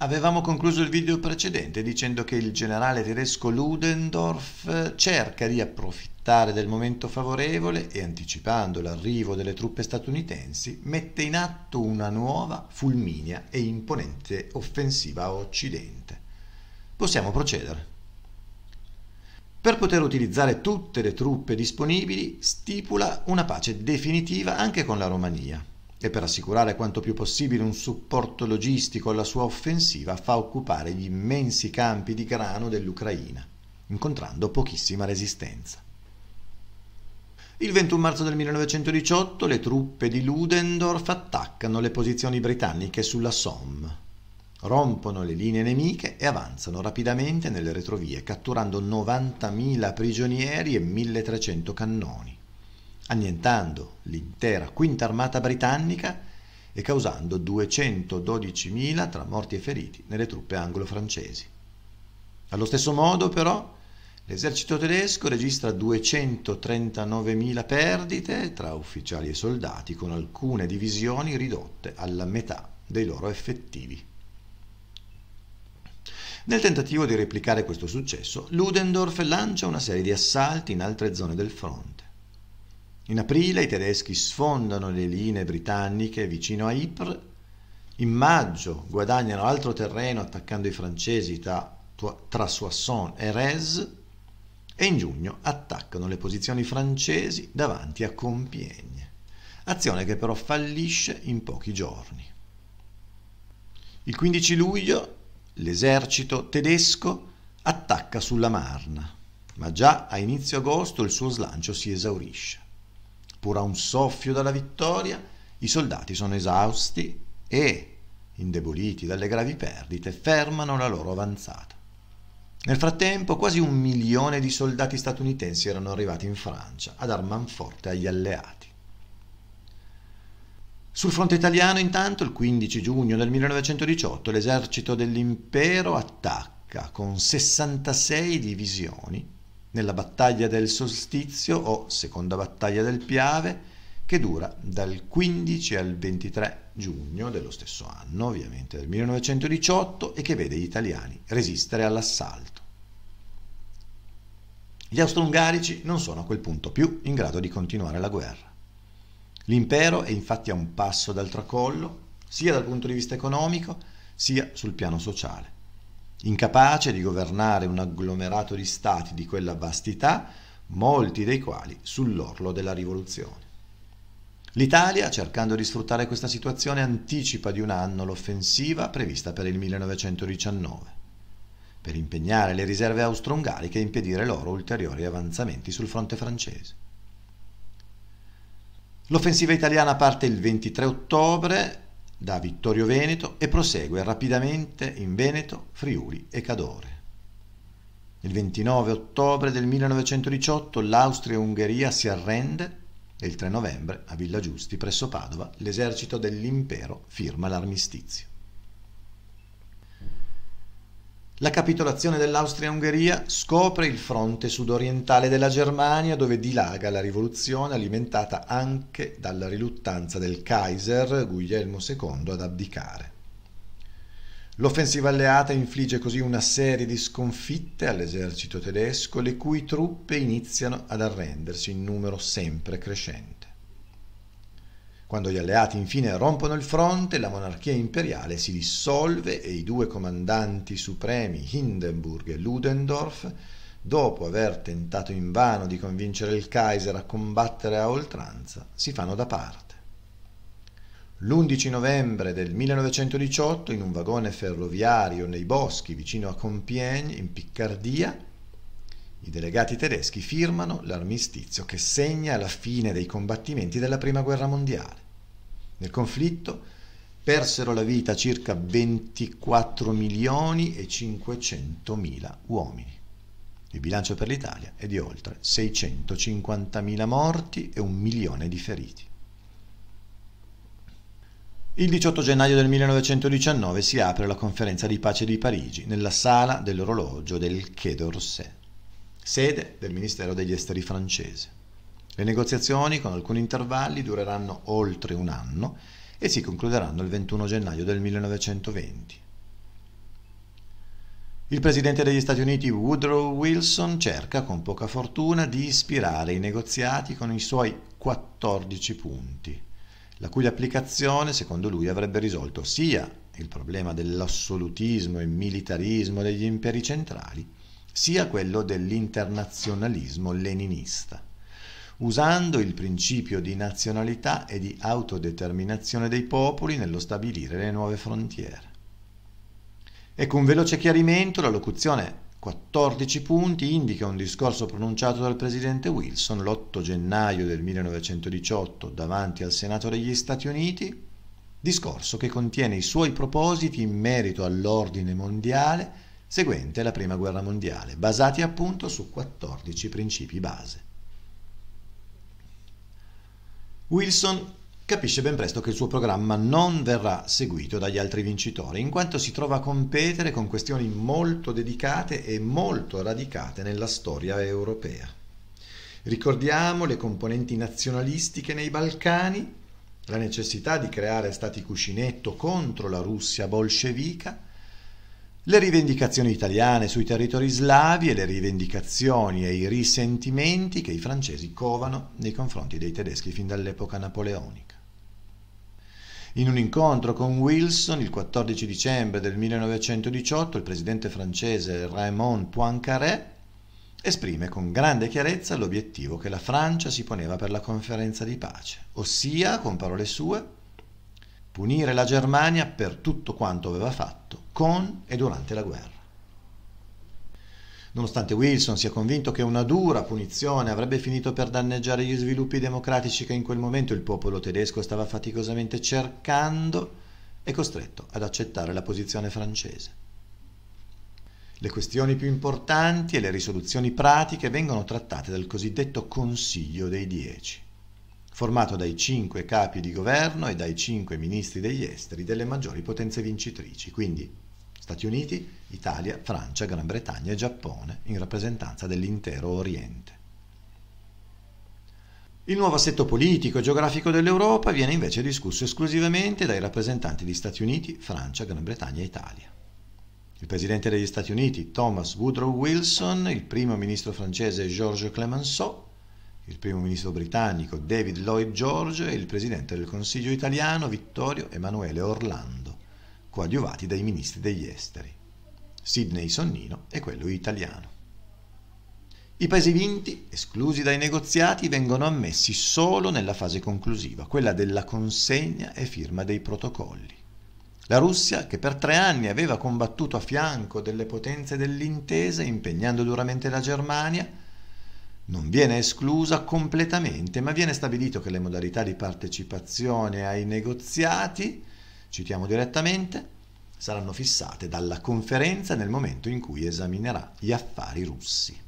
Avevamo concluso il video precedente dicendo che il generale tedesco Ludendorff cerca di approfittare del momento favorevole e anticipando l'arrivo delle truppe statunitensi mette in atto una nuova, fulminea e imponente offensiva a Occidente. Possiamo procedere. Per poter utilizzare tutte le truppe disponibili stipula una pace definitiva anche con la Romania e per assicurare quanto più possibile un supporto logistico alla sua offensiva fa occupare gli immensi campi di grano dell'Ucraina, incontrando pochissima resistenza. Il 21 marzo del 1918 le truppe di Ludendorff attaccano le posizioni britanniche sulla Somme, rompono le linee nemiche e avanzano rapidamente nelle retrovie, catturando 90.000 prigionieri e 1.300 cannoni annientando l'intera quinta armata britannica e causando 212.000 tra morti e feriti nelle truppe anglo-francesi. Allo stesso modo, però, l'esercito tedesco registra 239.000 perdite tra ufficiali e soldati, con alcune divisioni ridotte alla metà dei loro effettivi. Nel tentativo di replicare questo successo, Ludendorff lancia una serie di assalti in altre zone del fronte in aprile i tedeschi sfondano le linee britanniche vicino a Ypres, in maggio guadagnano altro terreno attaccando i francesi tra, tra Soissons e Rez e in giugno attaccano le posizioni francesi davanti a Compiègne, azione che però fallisce in pochi giorni. Il 15 luglio l'esercito tedesco attacca sulla Marna, ma già a inizio agosto il suo slancio si esaurisce pur a un soffio dalla vittoria, i soldati sono esausti e, indeboliti dalle gravi perdite, fermano la loro avanzata. Nel frattempo quasi un milione di soldati statunitensi erano arrivati in Francia a dar manforte agli alleati. Sul fronte italiano, intanto, il 15 giugno del 1918, l'esercito dell'impero attacca con 66 divisioni nella battaglia del solstizio o seconda battaglia del Piave, che dura dal 15 al 23 giugno dello stesso anno, ovviamente del 1918, e che vede gli italiani resistere all'assalto. Gli austro-ungarici non sono a quel punto più in grado di continuare la guerra. L'impero è infatti a un passo dal tracollo, sia dal punto di vista economico, sia sul piano sociale incapace di governare un agglomerato di stati di quella vastità, molti dei quali sull'orlo della rivoluzione. L'Italia, cercando di sfruttare questa situazione, anticipa di un anno l'offensiva prevista per il 1919, per impegnare le riserve austro-ungariche e impedire loro ulteriori avanzamenti sul fronte francese. L'offensiva italiana parte il 23 ottobre da Vittorio Veneto e prosegue rapidamente in Veneto, Friuli e Cadore. Il 29 ottobre del 1918 l'Austria-Ungheria si arrende e il 3 novembre a Villa Giusti presso Padova l'esercito dell'impero firma l'armistizio. La capitolazione dell'Austria-Ungheria scopre il fronte sudorientale della Germania dove dilaga la rivoluzione alimentata anche dalla riluttanza del Kaiser Guglielmo II ad abdicare. L'offensiva alleata infligge così una serie di sconfitte all'esercito tedesco le cui truppe iniziano ad arrendersi in numero sempre crescente. Quando gli alleati infine rompono il fronte, la monarchia imperiale si dissolve e i due comandanti supremi, Hindenburg e Ludendorff, dopo aver tentato invano di convincere il Kaiser a combattere a oltranza, si fanno da parte. L'11 novembre del 1918, in un vagone ferroviario nei boschi vicino a Compiègne, in Piccardia, i delegati tedeschi firmano l'armistizio che segna la fine dei combattimenti della Prima Guerra Mondiale. Nel conflitto persero la vita circa 24 milioni e 500 mila uomini. Il bilancio per l'Italia è di oltre 650 mila morti e un milione di feriti. Il 18 gennaio del 1919 si apre la conferenza di pace di Parigi nella sala dell'orologio del Quai d'Orsay sede del Ministero degli Esteri francese. Le negoziazioni, con alcuni intervalli, dureranno oltre un anno e si concluderanno il 21 gennaio del 1920. Il presidente degli Stati Uniti Woodrow Wilson cerca con poca fortuna di ispirare i negoziati con i suoi 14 punti, la cui applicazione secondo lui avrebbe risolto sia il problema dell'assolutismo e militarismo degli imperi centrali, sia quello dell'internazionalismo leninista, usando il principio di nazionalità e di autodeterminazione dei popoli nello stabilire le nuove frontiere. Ecco un veloce chiarimento, la locuzione 14 punti indica un discorso pronunciato dal presidente Wilson l'8 gennaio del 1918 davanti al Senato degli Stati Uniti, discorso che contiene i suoi propositi in merito all'ordine mondiale, seguente la Prima Guerra Mondiale, basati appunto su 14 principi base. Wilson capisce ben presto che il suo programma non verrà seguito dagli altri vincitori, in quanto si trova a competere con questioni molto dedicate e molto radicate nella storia europea. Ricordiamo le componenti nazionalistiche nei Balcani, la necessità di creare stati cuscinetto contro la Russia bolscevica, le rivendicazioni italiane sui territori slavi e le rivendicazioni e i risentimenti che i francesi covano nei confronti dei tedeschi fin dall'epoca napoleonica. In un incontro con Wilson il 14 dicembre del 1918 il presidente francese Raymond Poincaré esprime con grande chiarezza l'obiettivo che la Francia si poneva per la conferenza di pace, ossia, con parole sue, punire la Germania per tutto quanto aveva fatto fatto con e durante la guerra. Nonostante Wilson sia convinto che una dura punizione avrebbe finito per danneggiare gli sviluppi democratici che in quel momento il popolo tedesco stava faticosamente cercando, è costretto ad accettare la posizione francese. Le questioni più importanti e le risoluzioni pratiche vengono trattate dal cosiddetto Consiglio dei Dieci formato dai cinque capi di governo e dai cinque ministri degli esteri delle maggiori potenze vincitrici, quindi Stati Uniti, Italia, Francia, Gran Bretagna e Giappone, in rappresentanza dell'intero Oriente. Il nuovo assetto politico e geografico dell'Europa viene invece discusso esclusivamente dai rappresentanti di Stati Uniti, Francia, Gran Bretagna e Italia. Il presidente degli Stati Uniti Thomas Woodrow Wilson, il primo ministro francese Georges Clemenceau il primo ministro britannico David Lloyd George e il presidente del Consiglio italiano Vittorio Emanuele Orlando, coadiuvati dai ministri degli esteri, Sidney Sonnino e quello italiano. I paesi vinti, esclusi dai negoziati, vengono ammessi solo nella fase conclusiva, quella della consegna e firma dei protocolli. La Russia, che per tre anni aveva combattuto a fianco delle potenze dell'intesa, impegnando duramente la Germania, non viene esclusa completamente, ma viene stabilito che le modalità di partecipazione ai negoziati, citiamo direttamente, saranno fissate dalla conferenza nel momento in cui esaminerà gli affari russi.